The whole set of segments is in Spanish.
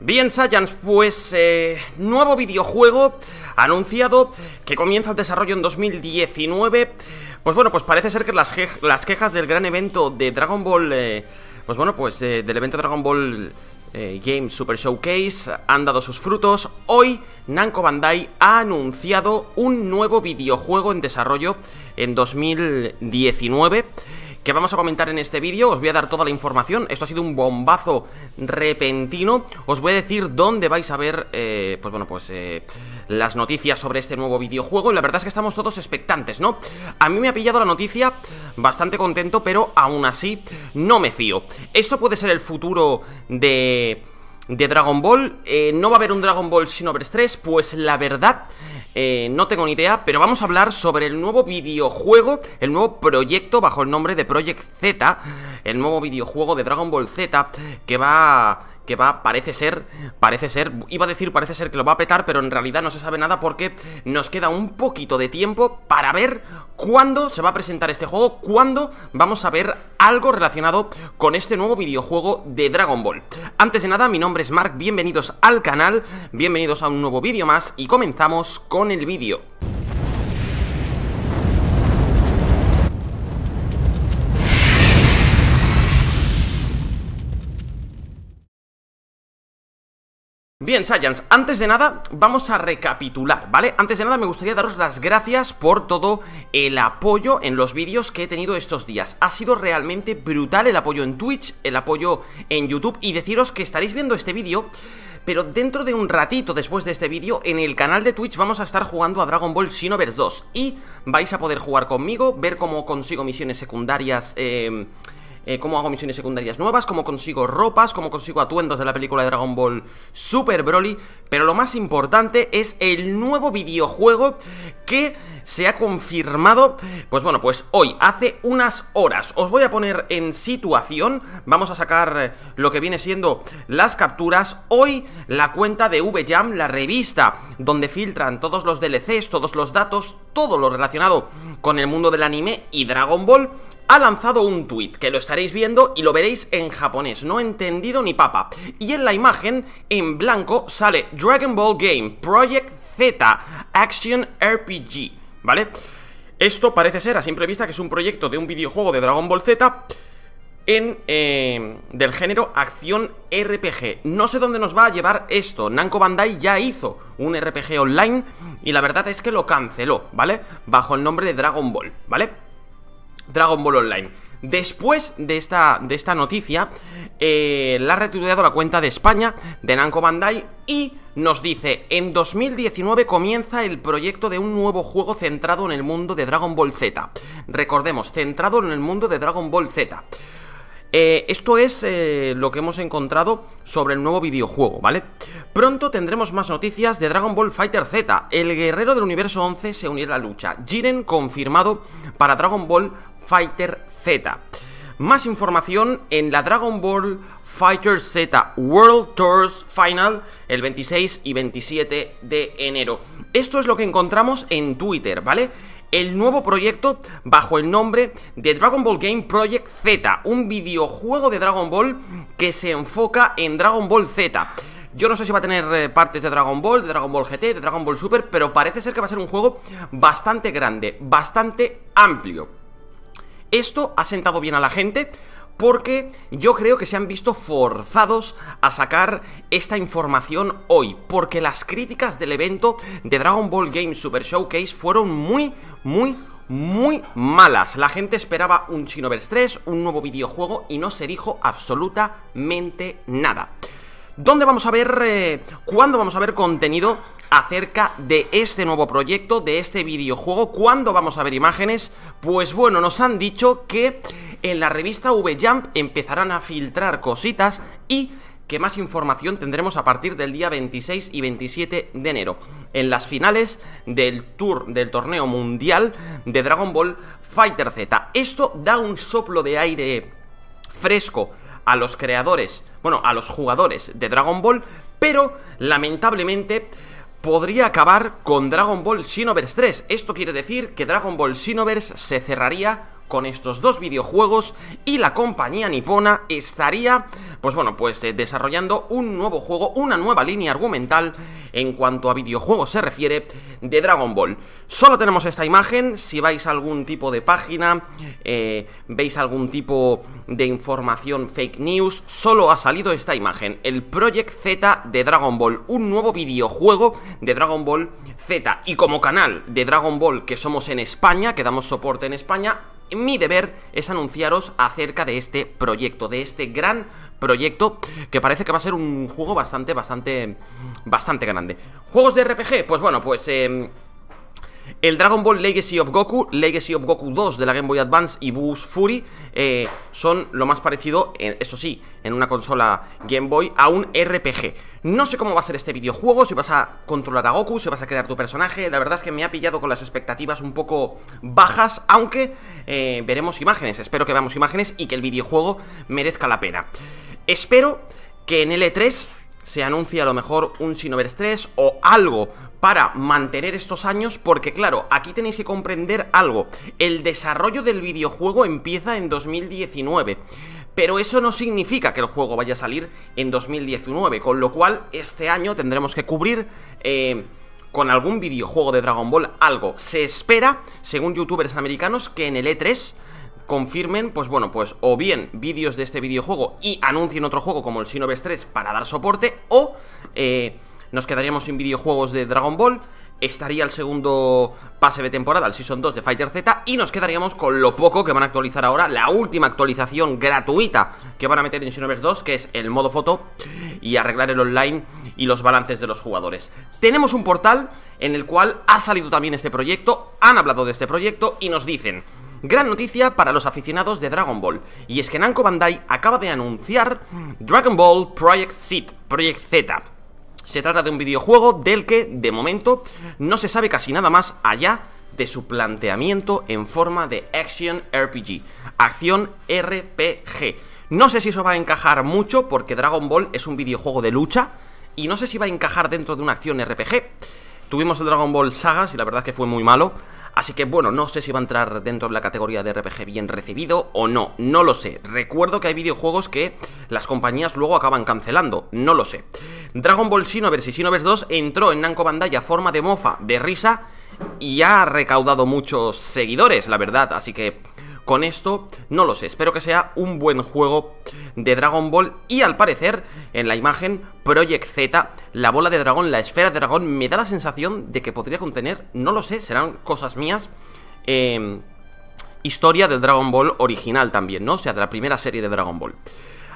Bien, Science, pues eh, nuevo videojuego anunciado que comienza el desarrollo en 2019. Pues bueno, pues parece ser que las, las quejas del gran evento de Dragon Ball, eh, pues bueno, pues eh, del evento Dragon Ball Game Super Showcase han dado sus frutos. Hoy Namco Bandai ha anunciado un nuevo videojuego en desarrollo en 2019 que vamos a comentar en este vídeo. Os voy a dar toda la información. Esto ha sido un bombazo repentino. Os voy a decir dónde vais a ver, eh, pues bueno, pues eh, las noticias sobre este nuevo videojuego. Y la verdad es que estamos todos expectantes, ¿no? A mí me ha pillado la noticia bastante contento, pero aún así no me fío. Esto puede ser el futuro de de Dragon Ball. Eh, ¿No va a haber un Dragon Ball sin 3? Pues la verdad eh, no tengo ni idea, pero vamos a hablar sobre el nuevo videojuego, el nuevo proyecto bajo el nombre de Project Z, el nuevo videojuego de Dragon Ball Z, que va que va, parece ser, parece ser, iba a decir parece ser que lo va a petar, pero en realidad no se sabe nada porque nos queda un poquito de tiempo para ver cuándo se va a presentar este juego, cuándo vamos a ver algo relacionado con este nuevo videojuego de Dragon Ball. Antes de nada, mi nombre es Mark, bienvenidos al canal, bienvenidos a un nuevo vídeo más y comenzamos con el vídeo. Bien, Science, antes de nada vamos a recapitular, ¿vale? Antes de nada me gustaría daros las gracias por todo el apoyo en los vídeos que he tenido estos días. Ha sido realmente brutal el apoyo en Twitch, el apoyo en YouTube y deciros que estaréis viendo este vídeo pero dentro de un ratito después de este vídeo, en el canal de Twitch vamos a estar jugando a Dragon Ball Xenoverse 2 y vais a poder jugar conmigo, ver cómo consigo misiones secundarias eh, eh, cómo hago misiones secundarias nuevas, cómo consigo ropas, cómo consigo atuendos de la película de Dragon Ball Super Broly. Pero lo más importante es el nuevo videojuego que se ha confirmado, pues bueno, pues hoy, hace unas horas. Os voy a poner en situación, vamos a sacar lo que viene siendo las capturas. Hoy la cuenta de V-Jam, la revista, donde filtran todos los DLCs, todos los datos, todo lo relacionado con el mundo del anime y Dragon Ball, ha lanzado un tuit, que lo estaréis viendo y lo veréis en japonés, no he entendido ni papa. Y en la imagen, en blanco, sale Dragon Ball Game Project Z Action RPG, ¿vale? Esto parece ser, a simple vista, que es un proyecto de un videojuego de Dragon Ball Z en, eh, del género acción RPG. No sé dónde nos va a llevar esto. Namco Bandai ya hizo un RPG online y la verdad es que lo canceló, ¿vale? Bajo el nombre de Dragon Ball, ¿vale? Dragon Ball Online. Después de esta, de esta noticia, eh, la ha retuiteado la cuenta de España de Namco Bandai y nos dice, en 2019 comienza el proyecto de un nuevo juego centrado en el mundo de Dragon Ball Z. Recordemos, centrado en el mundo de Dragon Ball Z. Eh, esto es eh, lo que hemos encontrado sobre el nuevo videojuego, ¿vale? Pronto tendremos más noticias de Dragon Ball Fighter Z. El guerrero del universo 11 se unirá a la lucha. Jiren confirmado para Dragon Ball Fighter Z. Más información en la Dragon Ball Fighter Z World Tours Final el 26 y 27 de enero. Esto es lo que encontramos en Twitter, ¿vale? el nuevo proyecto bajo el nombre de Dragon Ball Game Project Z, un videojuego de Dragon Ball que se enfoca en Dragon Ball Z. Yo no sé si va a tener eh, partes de Dragon Ball, de Dragon Ball GT, de Dragon Ball Super, pero parece ser que va a ser un juego bastante grande, bastante amplio. Esto ha sentado bien a la gente porque yo creo que se han visto forzados a sacar esta información hoy, porque las críticas del evento de Dragon Ball Game Super Showcase fueron muy, muy muy malas. La gente esperaba un Shinoverse 3, un nuevo videojuego y no se dijo absolutamente nada. ¿Dónde vamos a ver, eh, cuándo vamos a ver contenido acerca de este nuevo proyecto, de este videojuego? ¿Cuándo vamos a ver imágenes? Pues bueno, nos han dicho que en la revista V-Jump empezarán a filtrar cositas y que más información tendremos a partir del día 26 y 27 de enero, en las finales del tour del torneo mundial de Dragon Ball Fighter Z. Esto da un soplo de aire fresco a los creadores, bueno, a los jugadores de Dragon Ball, pero lamentablemente podría acabar con Dragon Ball Shinovers 3. Esto quiere decir que Dragon Ball Shinovers se cerraría con estos dos videojuegos y la compañía nipona estaría, pues bueno, pues eh, desarrollando un nuevo juego, una nueva línea argumental en cuanto a videojuegos se refiere de Dragon Ball. Solo tenemos esta imagen, si vais a algún tipo de página, eh, veis algún tipo de información fake news, solo ha salido esta imagen, el Project Z de Dragon Ball, un nuevo videojuego de Dragon Ball Z. Y como canal de Dragon Ball que somos en España, que damos soporte en España, mi deber es anunciaros acerca de este proyecto, de este gran proyecto que parece que va a ser un juego bastante, bastante, bastante grande. ¿Juegos de RPG? Pues bueno, pues... Eh, el Dragon Ball Legacy of Goku, Legacy of Goku 2 de la Game Boy Advance y Boo's Fury eh, son lo más parecido, eso sí, en una consola Game Boy a un RPG. No sé cómo va a ser este videojuego, si vas a controlar a Goku, si vas a crear tu personaje. La verdad es que me ha pillado con las expectativas un poco bajas, aunque eh, veremos imágenes. Espero que veamos imágenes y que el videojuego merezca la pena. Espero que en L3 se anuncia a lo mejor un Sinovers 3 o algo para mantener estos años, porque claro, aquí tenéis que comprender algo, el desarrollo del videojuego empieza en 2019. Pero eso no significa que el juego vaya a salir en 2019, con lo cual este año tendremos que cubrir eh, con algún videojuego de Dragon Ball algo. Se espera, según youtubers americanos, que en el E3 confirmen, pues bueno, pues o bien vídeos de este videojuego y anuncien otro juego como el Xenoverse 3 para dar soporte, o eh, nos quedaríamos sin videojuegos de Dragon Ball, estaría el segundo pase de temporada, el Season 2 de Fighter Z, y nos quedaríamos con lo poco que van a actualizar ahora, la última actualización gratuita que van a meter en Xenoverse 2, que es el modo foto y arreglar el online y los balances de los jugadores. Tenemos un portal en el cual ha salido también este proyecto, han hablado de este proyecto y nos dicen... Gran noticia para los aficionados de Dragon Ball, y es que Namco Bandai acaba de anunciar Dragon Ball Project Z, Project Z. Se trata de un videojuego del que, de momento, no se sabe casi nada más allá de su planteamiento en forma de Action RPG, acción RPG. No sé si eso va a encajar mucho porque Dragon Ball es un videojuego de lucha y no sé si va a encajar dentro de una acción RPG. Tuvimos el Dragon Ball Sagas y la verdad es que fue muy malo. Así que bueno, no sé si va a entrar dentro de la categoría de RPG bien recibido o no, no lo sé. Recuerdo que hay videojuegos que las compañías luego acaban cancelando, no lo sé. Dragon Ball Xenoverse y Xenoverse 2 entró en Nanco Bandai a forma de mofa, de risa y ha recaudado muchos seguidores, la verdad, así que con esto, no lo sé. Espero que sea un buen juego de Dragon Ball. Y al parecer, en la imagen Project Z, la bola de dragón, la esfera de dragón, me da la sensación de que podría contener, no lo sé, serán cosas mías. Em, historia del Dragon Ball original también, ¿no? O sea, de la primera serie de Dragon Ball.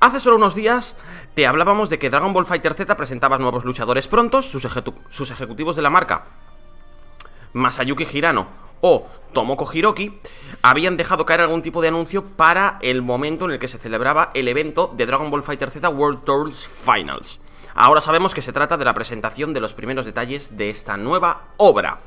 Hace solo unos días te hablábamos de que Dragon Ball Fighter Z presentaba nuevos luchadores prontos, sus, sus ejecutivos de la marca Masayuki Hirano, o Tomoko Hiroki habían dejado caer algún tipo de anuncio para el momento en el que se celebraba el evento de Dragon Ball Fighter Z World Tours Finals. Ahora sabemos que se trata de la presentación de los primeros detalles de esta nueva obra.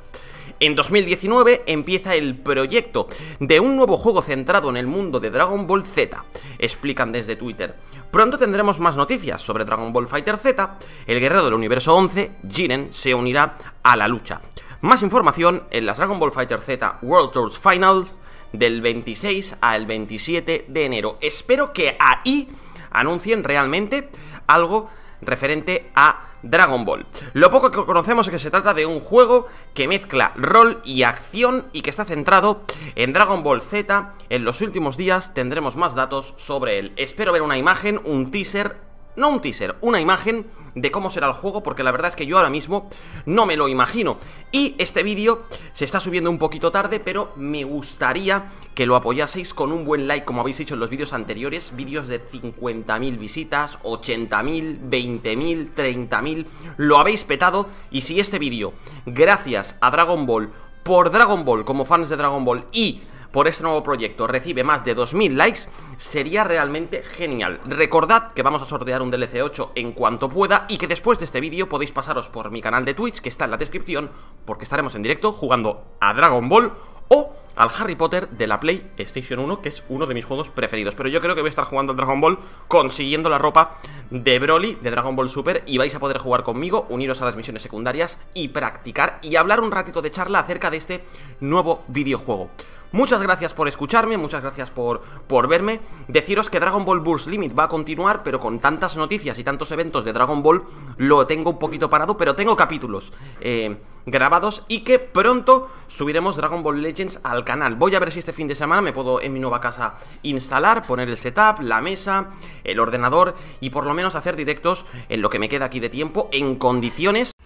En 2019 empieza el proyecto de un nuevo juego centrado en el mundo de Dragon Ball Z, explican desde Twitter. Pronto tendremos más noticias sobre Dragon Ball Fighter Z, el guerrero del universo 11, Jiren, se unirá a la lucha. Más información en las Dragon Ball Fighter Z World Tours Finals del 26 al 27 de enero. Espero que ahí anuncien realmente algo referente a Dragon Ball. Lo poco que conocemos es que se trata de un juego que mezcla rol y acción y que está centrado en Dragon Ball Z. En los últimos días tendremos más datos sobre él. Espero ver una imagen, un teaser no un teaser, una imagen de cómo será el juego, porque la verdad es que yo ahora mismo no me lo imagino. Y este vídeo se está subiendo un poquito tarde, pero me gustaría que lo apoyaseis con un buen like, como habéis hecho en los vídeos anteriores, vídeos de 50.000 visitas, 80.000, 20.000, 30.000, lo habéis petado, y si este vídeo, gracias a Dragon Ball, por Dragon Ball, como fans de Dragon Ball, y por este nuevo proyecto recibe más de 2.000 likes, sería realmente genial. Recordad que vamos a sortear un DLC 8 en cuanto pueda y que después de este vídeo podéis pasaros por mi canal de Twitch, que está en la descripción, porque estaremos en directo jugando a Dragon Ball o al Harry Potter de la PlayStation 1, que es uno de mis juegos preferidos. Pero yo creo que voy a estar jugando al Dragon Ball consiguiendo la ropa de Broly de Dragon Ball Super y vais a poder jugar conmigo, uniros a las misiones secundarias y practicar y hablar un ratito de charla acerca de este nuevo videojuego. Muchas gracias por escucharme, muchas gracias por, por verme. Deciros que Dragon Ball Burst Limit va a continuar, pero con tantas noticias y tantos eventos de Dragon Ball lo tengo un poquito parado, pero tengo capítulos. Eh, grabados y que pronto subiremos Dragon Ball Legends al canal. Voy a ver si este fin de semana me puedo en mi nueva casa instalar, poner el setup, la mesa, el ordenador y por lo menos hacer directos en lo que me queda aquí de tiempo en condiciones